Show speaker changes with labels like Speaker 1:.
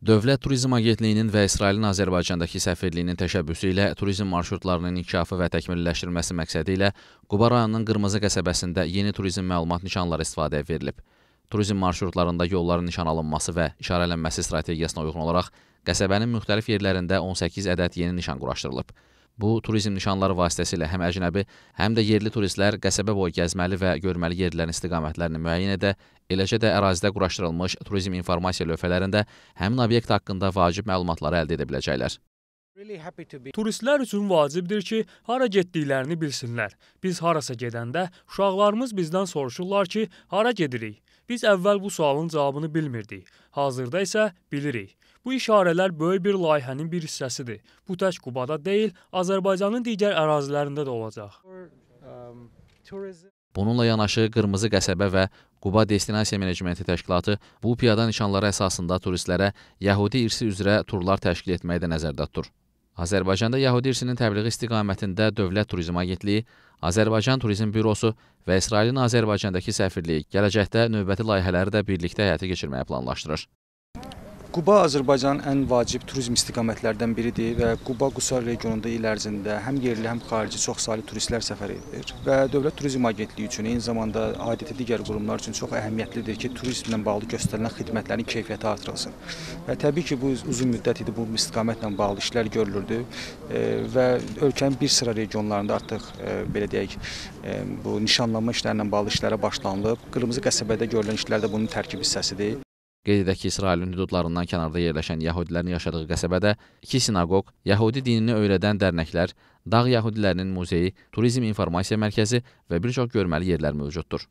Speaker 1: Dövlət Turizm Agentliyinin və İsrailin Azərbaycandakı səfirliyinin təşəbbüsü ilə turizm marşrutlarının inkişafı və təkmilləşdirilməsi məqsədi ilə Quba rayonunun Qırmızı qəsəbəsində yeni turizm məlumat nişanları istifadəyə verilib. Turizm marşrutlarında yolların nişan alınması və işarələnməsi strategiyasına uyğun olaraq qəsəbənin müxtəlif yerlərində 18 ədəd yeni nişan quraşdırılıb. Bu turizm nişanları vasitəsilə həm əcnəbi, həm də yerli turistlər qəsəbə boyu gəzməli və görməli yerlərin istiqamətlərini müəyyən edə, eləcə də ərazidə quraşdırılmış turizm informasiya lövhələrində həmin obyekt haqqında vacib məlumatları əldə edə biləcəklər.
Speaker 2: Turistlər üçün vacibdir ki, hara getdiklərini bilsinlər. Biz harasa gedəndə uşaqlarımız bizdən soruşurlar ki, hara gedirik. Biz əvvəl bu sualın cavabını bilmirdik. Hazırda isə bilirik. Bu işarələr böyük bir layihənin bir hissəsidir. Bu tək Qubada deyil, Azərbaycanın digər ərazilərində də olacaq.
Speaker 1: Bununla yanaşı Qırmızı qəsəbə və Quba Destinasiya Menecmenti Təşkilatı bu piyada nişanları əsasında turistlərə Yəhudi irsi üzrə turlar təşkil etməyi də nəzərdə tutur. Azərbaycanda yəhudi irsinin təbliği istiqamətində Dövlət Turizm Agentliyi, Azərbaycan Turizm Bürosu və İsrailin Azərbaycandakı səfirliyi gələcəkdə növbəti layihələri də birlikdə həyata keçirməyi planlaşdırır.
Speaker 3: Quba Azərbaycanın ən vacib turizm istiqamətlərindən biridir və Quba-Qusar regionunda il ərzində həm yerli, həm xarici çoxsaylı turistlər səfər edir və Dövlət Turizm Agentliyi üçün, eyni zamanda adətə digər qurumlar üçün çox əhəmiyyətlidir ki, turizmlə bağlı göstərilən xidmətlərin keyfiyyəti artırılsın. Və təbii ki, bu uzun müddət idi bu istiqamətlə bağlı işlər görülürdü e, və ölkənin bir sıra regionlarında artıq e, belə deyək, e, bu nişanlanma işlərlə bağlı işlərə başlanılıb. Qırmızı qəsəbədə görülən işlər də bunun tərkib hissəsidir.
Speaker 1: Qeyd edək ki, İsrailin hüdudlarından kənarda yerləşən yəhudilərin yaşadığı qəsəbədə iki sinaqoq, yəhudi dinini öyrədən dərnəklər, dağ yəhudilərinin muzeyi, turizm informasiya mərkəzi və bir çox görməli yerlər mövcuddur.